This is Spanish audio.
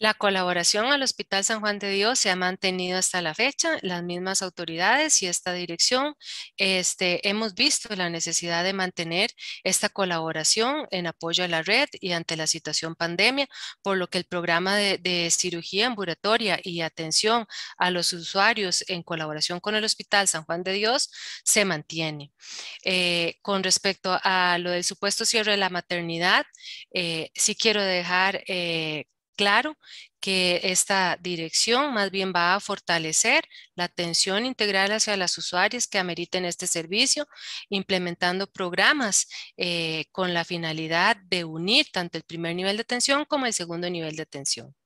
La colaboración al Hospital San Juan de Dios se ha mantenido hasta la fecha, las mismas autoridades y esta dirección. Este, hemos visto la necesidad de mantener esta colaboración en apoyo a la red y ante la situación pandemia, por lo que el programa de, cirugía ambulatoria y atención a los usuarios en colaboración con el Hospital San Juan de Dios se mantiene. Eh, con respecto a lo del supuesto cierre de la maternidad, eh, sí quiero dejar... Eh, claro que esta dirección más bien va a fortalecer la atención integral hacia las usuarias que ameriten este servicio, implementando programas eh, con la finalidad de unir tanto el primer nivel de atención como el segundo nivel de atención.